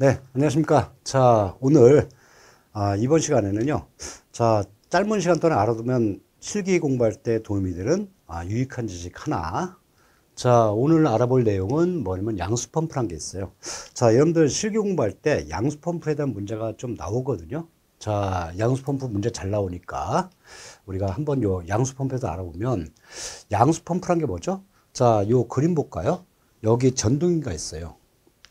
네, 안녕하십니까. 자, 오늘, 아, 이번 시간에는요, 자, 짧은 시간 동안 알아두면 실기 공부할 때 도움이 되는 아, 유익한 지식 하나. 자, 오늘 알아볼 내용은 뭐냐면 양수펌프란 게 있어요. 자, 여러분들 실기 공부할 때 양수펌프에 대한 문제가 좀 나오거든요. 자, 양수펌프 문제 잘 나오니까 우리가 한번 요 양수펌프에서 알아보면 양수펌프란 게 뭐죠? 자, 요 그림 볼까요? 여기 전동기가 있어요.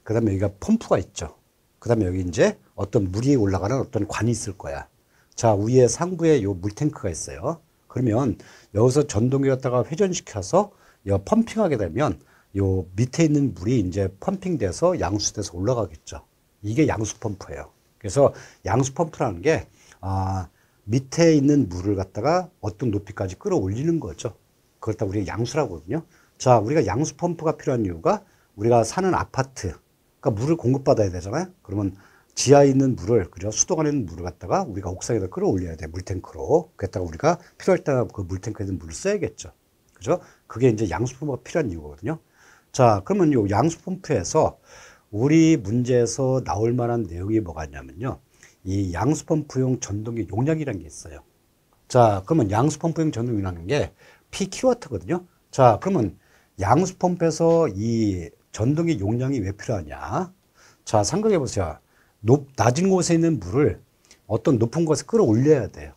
그 다음에 여기가 펌프가 있죠. 그 다음에 여기 이제 어떤 물이 올라가는 어떤 관이 있을 거야. 자, 위에 상부에 요 물탱크가 있어요. 그러면 여기서 전동기 갖다가 회전시켜서 여 펌핑하게 되면 요 밑에 있는 물이 이제 펌핑돼서 양수돼서 올라가겠죠. 이게 양수 펌프예요. 그래서 양수 펌프라는 게 아, 밑에 있는 물을 갖다가 어떤 높이까지 끌어올리는 거죠. 그렇다 고 우리가 양수라고 하거든요. 자, 우리가 양수 펌프가 필요한 이유가 우리가 사는 아파트 그러니까 물을 공급받아야 되잖아요. 그러면 지하에 있는 물을 그죠 수도관에 있는 물을 갖다가 우리가 옥상에다 끌어올려야 돼 물탱크로 그랬다가 우리가 필요할 때나 그 물탱크에 있는 물을 써야겠죠 그죠 그게 이제 양수펌프가 필요한 이유거든요 자 그러면 요 양수펌프에서 우리 문제에서 나올 만한 내용이 뭐가 있냐면요 이 양수펌프용 전동기 용량이라는 게 있어요 자 그러면 양수펌프용 전동기라는 게 p q w 거든요자 그러면 양수펌프에서 이 전동의 용량이 왜 필요하냐? 자, 생각해 보세요. 높, 낮은 곳에 있는 물을 어떤 높은 곳에 끌어올려야 돼요.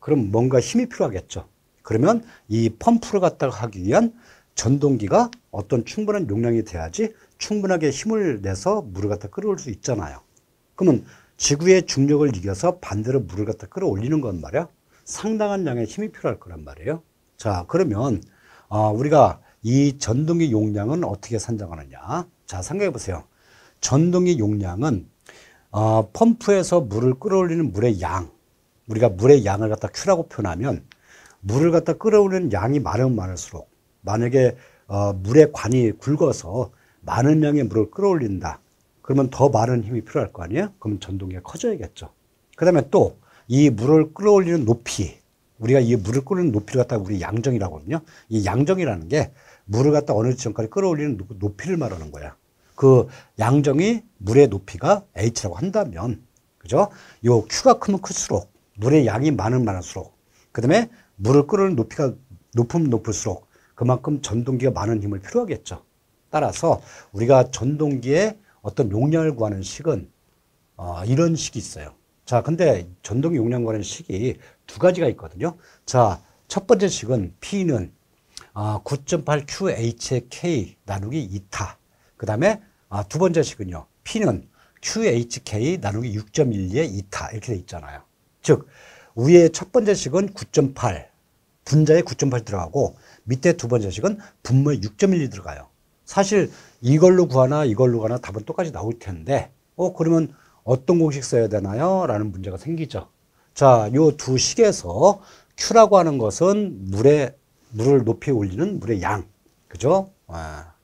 그럼 뭔가 힘이 필요하겠죠. 그러면 이 펌프를 갖다가 하기 위한 전동기가 어떤 충분한 용량이 돼야지 충분하게 힘을 내서 물을 갖다 끌어올 수 있잖아요. 그러면 지구의 중력을 이겨서 반대로 물을 갖다 끌어올리는 건 말이야. 상당한 양의 힘이 필요할 거란 말이에요. 자, 그러면 어, 우리가 이 전동기 용량은 어떻게 산정하느냐. 자, 생각해 보세요. 전동기 용량은 어, 펌프에서 물을 끌어올리는 물의 양. 우리가 물의 양을 갖다 Q라고 표현하면 물을 갖다 끌어올리는 양이 많으면 많을수록 만약에 어, 물의 관이 굵어서 많은 양의 물을 끌어올린다. 그러면 더 많은 힘이 필요할 거 아니에요? 그러면 전동기가 커져야겠죠. 그 다음에 또 이 물을 끌어올리는 높이. 우리가 이 물을 끓는 높이를 갖다가 우리 양정이라고 하거든요. 이 양정이라는 게 물을 갖다 어느 지점까지 끌어올리는 높이를 말하는 거야. 그 양정이 물의 높이가 h라고 한다면, 그죠? 요 q가 크면 클수록 물의 양이 많은 많을수록, 그다음에 물을 끓는 높이가 높으 높을수록 그만큼 전동기가 많은 힘을 필요하겠죠. 따라서 우리가 전동기에 어떤 용량을 구하는 식은 어, 이런 식이 있어요. 자, 근데 전동 용량 구하는 식이 두 가지가 있거든요. 자, 첫 번째 식은 P는 9.8QHK 아, 나누기 2타그 다음에 아, 두 번째 식은요. P는 QHK 나누기 6.12의 2타 이렇게 돼 있잖아요. 즉, 위에 첫 번째 식은 9.8, 분자에 9.8 들어가고 밑에 두 번째 식은 분모에 6.12 들어가요. 사실 이걸로 구하나 이걸로 가나 답은 똑같이 나올 텐데 어 그러면 어떤 공식 써야 되나요? 라는 문제가 생기죠. 자, 요 두 식에서 Q라고 하는 것은 물의 물을 높이 올리는 물의 양, 그죠? 네.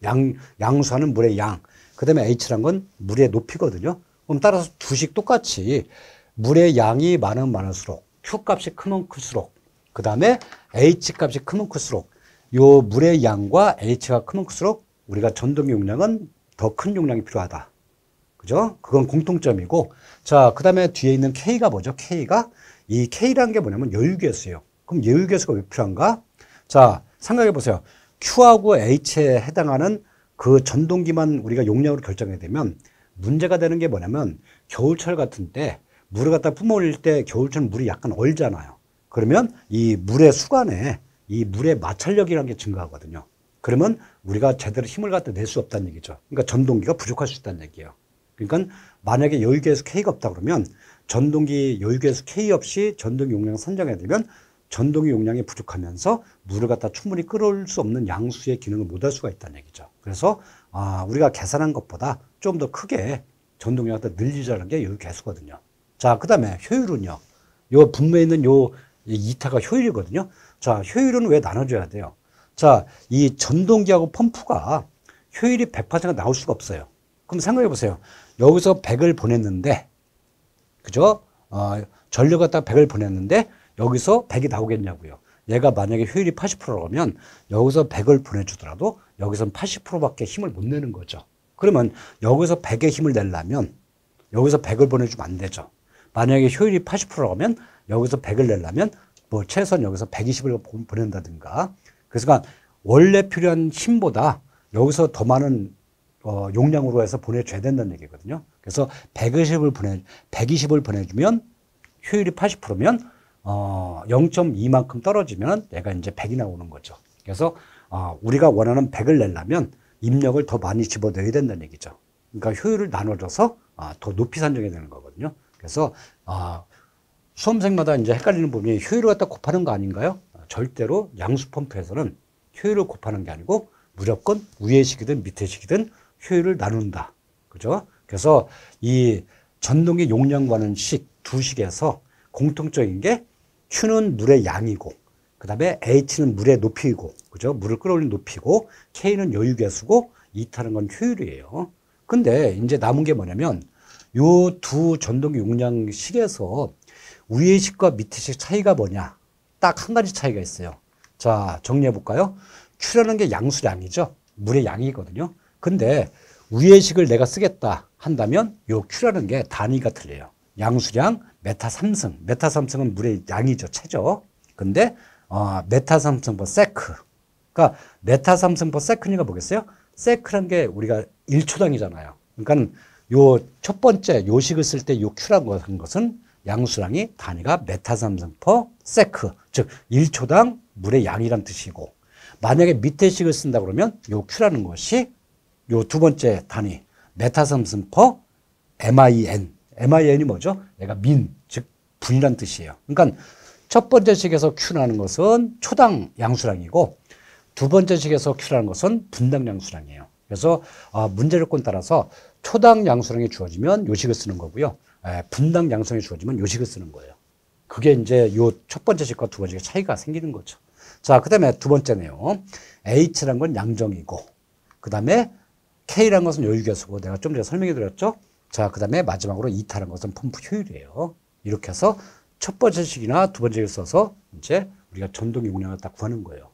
양 양수하는 물의 양. 그다음에 H란 건 물의 높이거든요. 그럼 따라서 두 식 똑같이 물의 양이 많은 많을수록 Q 값이 크면 클수록 그 다음에 H 값이 크면 클수록 요 물의 양과 H가 크면 클수록 우리가 전동 용량은 더 큰 용량이 필요하다. 그죠? 그건 공통점이고. 자, 그 다음에 뒤에 있는 K가 뭐죠? K가 이 K라는 게 뭐냐면 여유계수예요. 그럼 여유계수가 왜 필요한가? 자, 생각해 보세요. Q하고 H에 해당하는 그 전동기만 우리가 용량으로 결정이 되면 문제가 되는 게 뭐냐면 겨울철 같은 때 물을 갖다 뿜어 올릴 때 겨울철 물이 약간 얼잖아요. 그러면 이 물의 수간에 이 물의 마찰력이라는 게 증가하거든요. 그러면 우리가 제대로 힘을 갖다 낼 수 없다는 얘기죠. 그러니까 전동기가 부족할 수 있다는 얘기예요. 그러니까 만약에 여유계수 K가 없다 그러면 전동기 여유계수 K 없이 전동기 용량 을 선정해야 되면 전동기 용량이 부족하면서 물을 갖다 충분히 끌어올 수 없는 양수의 기능을 못할 수가 있다는 얘기죠. 그래서 아, 우리가 계산한 것보다 좀 더 크게 전동력을 갖다 늘리자는 게 여유계수거든요. 자, 그 다음에 효율은요. 요 분모에 있는 요 이타가 효율이거든요. 자, 효율은 왜 나눠줘야 돼요? 자, 이 전동기하고 펌프가 효율이 100%가 나올 수가 없어요. 그럼 생각해 보세요. 여기서 100을 보냈는데, 그죠? 어, 전력 갖다 100을 보냈는데, 여기서 100이 나오겠냐고요. 얘가 만약에 효율이 80%라면, 여기서 100을 보내주더라도, 여기선 80%밖에 힘을 못 내는 거죠. 그러면 여기서 100의 힘을 내려면, 여기서 100을 보내주면 안 되죠. 만약에 효율이 80%라면, 여기서 100을 내려면, 뭐 최소한 여기서 120을 보낸다든가. 그래서 그러니까 원래 필요한 힘보다 여기서 더 많은 어, 용량으로 해서 보내줘야 된다는 얘기거든요. 그래서 120을 보내 120을 보내주면 효율이 80%면 어, 0.2만큼 떨어지면 얘가 이제 100이 나오는 거죠. 그래서 어, 우리가 원하는 100을 내려면 입력을 더 많이 집어넣어야 된다는 얘기죠. 그러니까 효율을 나눠줘서 어, 더 높이 산정해야 되는 거거든요. 그래서 어, 수험생마다 이제 헷갈리는 부분이 효율을 갖다 곱하는 거 아닌가요? 절대로 양수 펌프에서는 효율을 곱하는 게 아니고 무조건 위의 시키든밑에시키든 효율을 나눈다. 그죠? 그래서 이 전동의 용량과는 식, 두 식에서 공통적인 게 Q는 물의 양이고, 그 다음에 H는 물의 높이고, 그죠? 물을 끌어올린 높이고, K는 여유계수고, 이타는 건 효율이에요. 근데 이제 남은 게 뭐냐면, 요 두 전동 용량식에서 위의 식과 밑의 식 차이가 뭐냐? 딱 한 가지 차이가 있어요. 자, 정리해 볼까요? Q라는 게 양수량이죠. 물의 양이거든요. 근데 우회식을 내가 쓰겠다 한다면 요 Q라는 게 단위가 틀려요. 양수량, 메타 삼승. 메타 삼승은 물의 양이죠. 체죠. 근데 어, 메타 삼승 퍼 세크. 그러니까 메타 삼승 퍼 세크니까 뭐겠어요? 세크란 게 우리가 1초당이잖아요. 그러니까 요 첫 번째 요식을 쓸 때 요 Q라고 한 것은 양수량이 단위가 메타 삼승 퍼 세크. 즉 1초당 물의 양이란 뜻이고 만약에 밑에 식을 쓴다 그러면 요 Q라는 것이 요두 번째 단위 메타섬스코 MIN. MIN이 뭐죠? 내가 민, 즉 분이란 뜻이에요. 그러니까 첫 번째 식에서 Q라는 것은 초당 양수량이고 두 번째 식에서 Q라는 것은 분당 양수량이에요. 그래서 어, 문제 조건 따라서 초당 양수량이 주어지면 요식을 쓰는 거고요. 분당 양수량이 주어지면 요식을 쓰는 거예요. 그게 이제 요 첫 번째 식과 두 번째 식의 차이가 생기는 거죠. 자, 그 다음에 두 번째 내용. h 라는건 양정이고, 그 다음에 K라는 것은 여유계수고 내가 좀 전에 설명해 드렸죠. 자, 그 다음에 마지막으로 이타라 것은 펌프 효율이에요. 이렇게 해서 첫 번째 식이나 두 번째 식 써서 이제 우리가 전동 용량을 딱 구하는 거예요.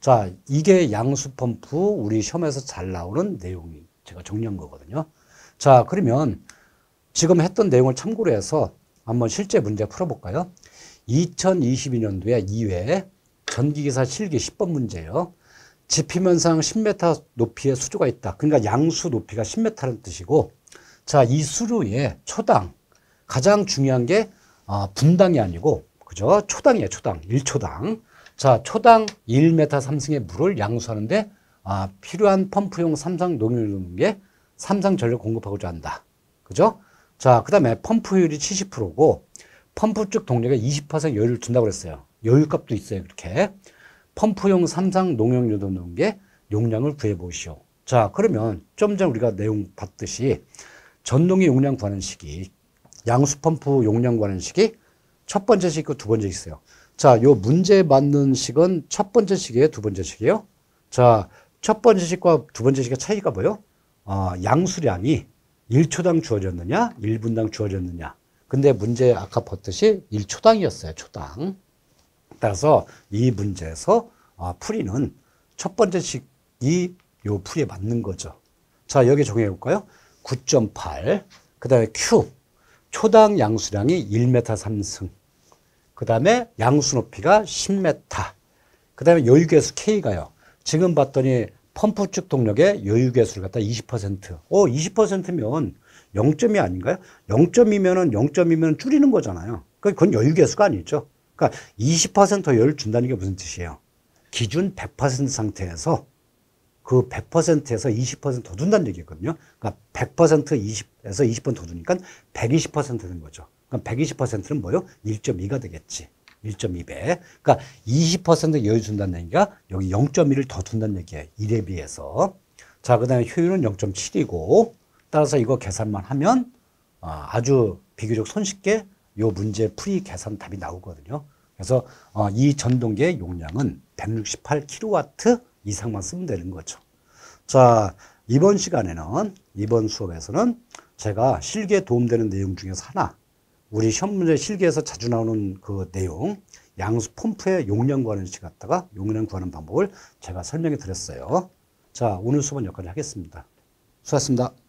자, 이게 양수 펌프 우리 시험에서 잘 나오는 내용이 제가 정리한 거거든요. 자, 그러면 지금 했던 내용을 참고로 해서 한번 실제 문제 풀어볼까요? 2022년도에 2회 전기기사 실기 10번 문제예요. 지피면상 10m 높이의 수조가 있다. 그러니까 양수 높이가 10m라는 뜻이고 자, 이 수류의 초당 가장 중요한 게 아, 분당이 아니고 그죠? 초당이에요. 초당. 1초당. 자, 초당 1m 삼승의 물을 양수하는데 아, 필요한 펌프용 삼상 농유용게 삼상 전력 공급하고자 한다. 그죠? 자, 그다음에 펌프율이 70%고 펌프 쪽 동력에 20% 여유를 준다고 그랬어요. 여유값도 있어요. 그렇게. 펌프용 삼상 농약 유도 넣은 용량을 구해 보시오. 자, 그러면 좀전 우리가 내용 봤듯이 전동의 용량 관한식이 양수 펌프 용량 관한식이 첫 번째 식 있고 그 두 번째 있어요. 자, 요 문제 맞는 식은 첫 번째 식이에두 번째 식이요 자, 첫 번째 식과 두 번째 식의 차이가 뭐예요? 아, 양수량이 1초당 주어졌느냐, 1분당 주어졌느냐. 근데 문제 아까 봤듯이 1초당이었어요, 초당. 따라서 이 문제에서 아, 풀이는 첫 번째 식 이 요 풀이에 맞는 거죠. 자, 여기 정해 볼까요? 9.8. 그 다음에 Q. 초당 양수량이 1m 3승. 그 다음에 양수 높이가 10m. 그 다음에 여유계수 K가요. 지금 봤더니 펌프측 동력의 여유계수를 갖다 20%. 어, 20%면 0 2 아닌가요? 0 2면은0 2이면 줄이는 거잖아요. 그건 여유계수가 아니죠. 그러니까 20%열 준다는 게 무슨 뜻이에요? 기준 100% 상태에서 그 100%에서 20%더 둔다는 얘기거든요. 그러니까 100% 20에서 20번 더 두니까 120%되 거죠. 그럼 그러니까 120%는 뭐요? 1.2가 되겠지. 1.2배. 그러니까 20% 여유 준다는 얘기가 여기 0.1을 더 둔다는 얘기예요. 1에 비해서. 자, 그 다음에 효율은 0.7이고, 따라서 이거 계산만 하면 아, 아주 비교적 손쉽게 요 문제 풀이 계산 답이 나오거든요. 그래서 어, 이전동계 용량은 168kW 이상만 쓰면 되는 거죠. 자, 이번 시간에는 이번 수업에서는 제가 실기에 도움되는 내용 중에서 하나 우리 현 문제 실기에서 자주 나오는 그 내용 양수 펌프의 용량 구하는 식 갖다가 용량 구하는 방법을 제가 설명해 드렸어요. 자, 오늘 수업은 여기까지 하겠습니다. 수고하셨습니다.